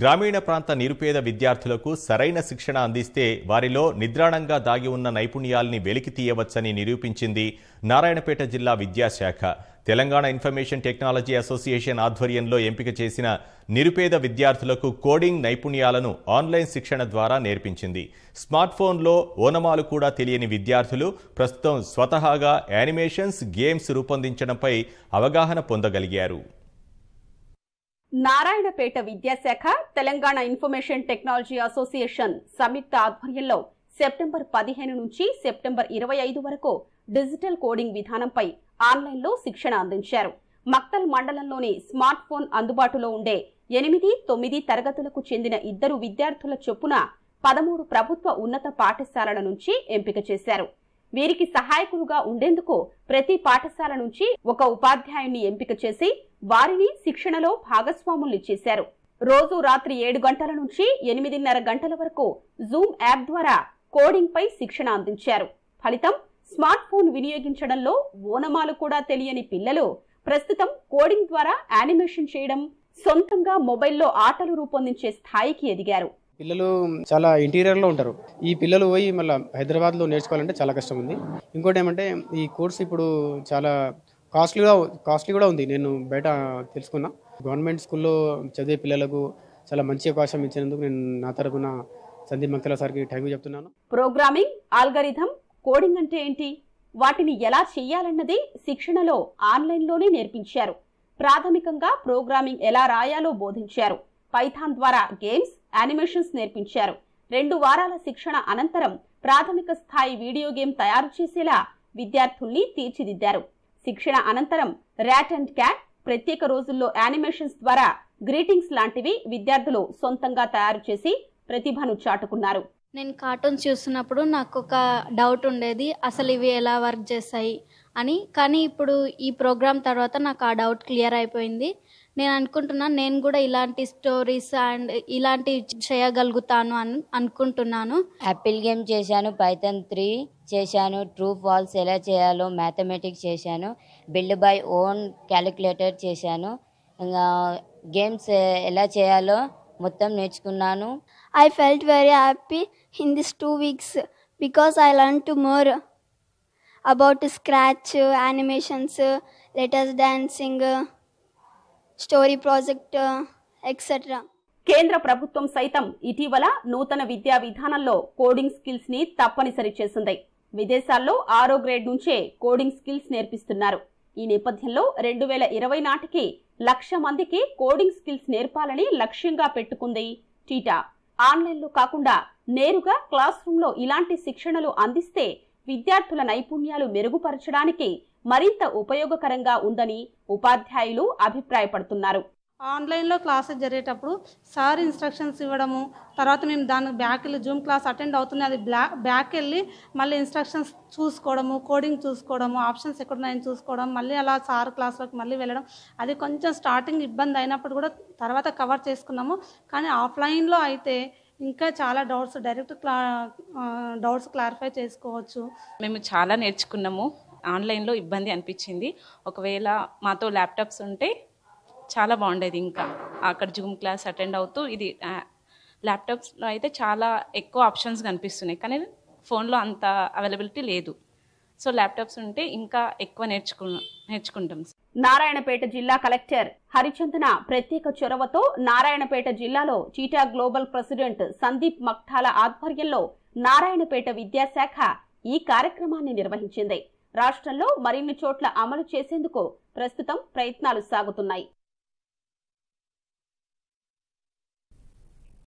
గ్రామీణ ప్రాంత నిరుపేద విద్యార్థులకు సరైన శిక్షణ అందిస్తే వారిలో నిద్రాణంగా దాగి ఉన్న నైపుణ్యాల్ని వెలికి తీయవచ్చని నిరూపించింది నారాయణపేట జిల్లా విద్యాశాఖ తెలంగాణ ఇన్ఫర్మేషన్ టెక్నాలజీ అసోసియేషన్ ఆధ్వర్యంలో ఎంపిక చేసిన నిరుపేద విద్యార్థులకు కోడింగ్ నైపుణ్యాలను ఆన్లైన్ శిక్షణ ద్వారా నేర్పించింది స్మార్ట్ ఫోన్లో ఓనమాలు కూడా తెలియని విద్యార్థులు ప్రస్తుతం స్వతహాగా యానిమేషన్స్ గేమ్స్ రూపొందించడంపై అవగాహన పొందగలిగారు నారాయణపేట విద్యాశాఖ తెలంగాణ ఇన్ఫర్మేషన్ టెక్నాలజీ అసోసియేషన్ సంయుక్త ఆధ్వర్యంలో సెప్టెంబర్ పదిహేను నుంచి సెప్టెంబర్ ఇరవై ఐదు వరకు డిజిటల్ కోడింగ్ విధానంపై ఆన్లైన్లో శిక్షణ అందించారు మక్తల్ మండలంలోని స్మార్ట్ ఫోన్ అందుబాటులో ఉండే ఎనిమిది తొమ్మిది తరగతులకు చెందిన ఇద్దరు విద్యార్థుల చొప్పున పదమూడు ప్రభుత్వ ఉన్నత పాఠశాలల నుంచి ఎంపిక చేశారు వీరికి సహాయకులుగా ఉండేందుకు ప్రతి పాఠశాల నుంచి ఒక ఉపాధ్యాయుని ఎంపిక చేసి వారిని శిక్షణలో భాగస్వాముల్ని చేశారు రోజు రాత్రి ఏడు గంటల నుంచి ఎనిమిదిన్నర గంటల వరకు జూమ్ యాప్ ద్వారా కోడింగ్పై శిక్షణ అందించారు ఫలితం స్మార్ట్ ఫోన్ వినియోగించడంలో ఓనమాలు కూడా తెలియని పిల్లలు ప్రస్తుతం కోడింగ్ ద్వారా యానిమేషన్ చేయడం సొంతంగా మొబైల్లో ఆటలు రూపొందించే స్థాయికి ఎదిగారు పిల్లలు చాలా ఇంటీరియర్లో ఉంటారు ఈ పిల్లలు పోయి మళ్ళీ హైదరాబాద్లో నేర్చుకోవాలంటే చాలా కష్టం ఉంది ఇంకోటి ఏమంటే ఈ కోర్స్ ఇప్పుడు చాలా కాస్ట్లీగా కాస్ట్లీ కూడా ఉంది నేను బయట తెలుసుకున్నా గవర్నమెంట్ స్కూల్లో చదివే పిల్లలకు చాలా మంచి అవకాశం ఇచ్చినందుకు నేను నా తరపున సందీప్ మంత్రుల సార్కి థ్యాంక్ యూ చెప్తున్నాను ప్రోగ్రామింగ్ ఆల్గరిథం కోడింగ్ అంటే ఏంటి వాటిని ఎలా చేయాలన్నది శిక్షణలో ఆన్లైన్లోనే నేర్పించారు ప్రాథమికంగా ప్రోగ్రామింగ్ ఎలా రాయాలో బోధించారు పైథాన్ ద్వారా గేమ్స్ యానిమేషన్స్ నేర్పించారు రెండు వారాల శిక్షణ అనంతరం ప్రాథమిక స్థాయి వీడియో గేమ్ తయారు చేసేలా విద్యార్థుల్ని తీర్చిదిద్దారు శిక్షణ అనంతరం ర్యాట్ అండ్ క్యాట్ ప్రత్యేక రోజుల్లో యానిమేషన్స్ ద్వారా గ్రీటింగ్స్ లాంటివి విద్యార్థులు సొంతంగా తయారు చేసి ప్రతిభను చాటుకున్నారు నేను కార్టూన్స్ చూస్తున్నప్పుడు నాకు ఒక డౌట్ ఉండేది అసలు ఇవి ఎలా వర్క్ చేస్తాయి అని కానీ ఇప్పుడు ఈ ప్రోగ్రామ్ తర్వాత నాకు ఆ డౌట్ క్లియర్ అయిపోయింది నేను అనుకుంటున్నాను నేను కూడా ఇలాంటి స్టోరీస్ అండ్ ఇలాంటి చేయగలుగుతాను అని అనుకుంటున్నాను యాపిల్ గేమ్ చేశాను పైథన్ త్రీ చేశాను ట్రూ ఫాల్స్ ఎలా చేయాలో మ్యాథమెటిక్స్ చేశాను బిల్డ్ బై ఓన్ క్యాలిక్యులేటర్ చేశాను గేమ్స్ ఎలా చేయాలో మొత్తం నేర్చుకున్నాను I felt very happy in this two weeks because I learn to more about Scratch animations letters dancing story project etcetera కేంద్ర ప్రభుత్వం సైతం ఇటీవల నూతన విద్యా విధానంలో కోడింగ్ స్కిల్స్ ని తప్పనిసరి చేసింది విదేశాల్లో ఆరో గ్రేడ్ నుంచే కోడింగ్ స్కిల్స్ నేర్పిస్తున్నారు ఈ నేపథ్యంలో రెండు వేల ఇరవై నాటికి లక్ష మందికి కోడింగ్ స్కిల్స్ నేర్పాలని లక్ష్యంగా పెట్టుకుంది టీటా ఆన్లైన్లో కాకుండా నేరుగా క్లాస్ రూమ్లో ఇలాంటి శిక్షణలు అందిస్తే విద్యార్థుల నైపుణ్యాలు మెరుగుపరచడానికి మరింత ఉపయోగకరంగా ఉందని ఉపాధ్యాయులు అభిప్రాయపడుతున్నారు ఆన్లైన్లో క్లాసెస్ జరిగేటప్పుడు సార్ ఇన్స్ట్రక్షన్స్ ఇవ్వడము తర్వాత మేము దాని బ్యాక్ వెళ్ళి జూమ్ క్లాస్ అటెండ్ అవుతుంది అది బ్యాక్ వెళ్ళి మళ్ళీ ఇన్స్ట్రక్షన్స్ చూసుకోవడము కోడింగ్ చూసుకోవడము ఆప్షన్స్ ఎక్కడున్నాయని చూసుకోవడం మళ్ళీ అలా సార్ క్లాస్లోకి మళ్ళీ వెళ్ళడం అది కొంచెం స్టార్టింగ్ ఇబ్బంది అయినప్పుడు కూడా తర్వాత కవర్ చేసుకున్నాము కానీ ఆఫ్లైన్లో అయితే ఇంకా చాలా డౌట్స్ డైరెక్ట్ క్లా డౌట్స్ క్లారిఫై చేసుకోవచ్చు మేము చాలా నేర్చుకున్నాము ఆన్లైన్లో ఇబ్బంది అనిపించింది ఒకవేళ మాతో ల్యాప్టాప్స్ ఉంటే చాలా బాగుండేది ఇంకా అక్కడ జూమ్ క్లాస్ అటెండ్ అవుతూ ఇది ల్యాప్టాప్స్లో అయితే చాలా ఎక్కువ ఆప్షన్స్ కనిపిస్తున్నాయి కానీ ఫోన్లో అంత అవైలబిలిటీ లేదు సో ల్యాప్టాప్స్ ఉంటే ఇంకా ఎక్కువ నేర్చుకు నేర్చుకుంటాం నారాయణపేట జిల్లా కలెక్టర్ హరిచందన ప్రత్యేక చొరవతో నారాయణపేట జిల్లాలో చీటా గ్లోబల్ ప్రెసిడెంట్ సందీప్ మక్ఠాల ఆధ్వర్యంలో నారాయణపేట విద్యాశాఖ ఈ కార్యక్రమాన్ని నిర్వహించింది రాష్ట్రంలో మరిన్ని చోట్ల అమలు చేసేందుకు ప్రస్తుతం ప్రయత్నాలు సాగుతున్నాయి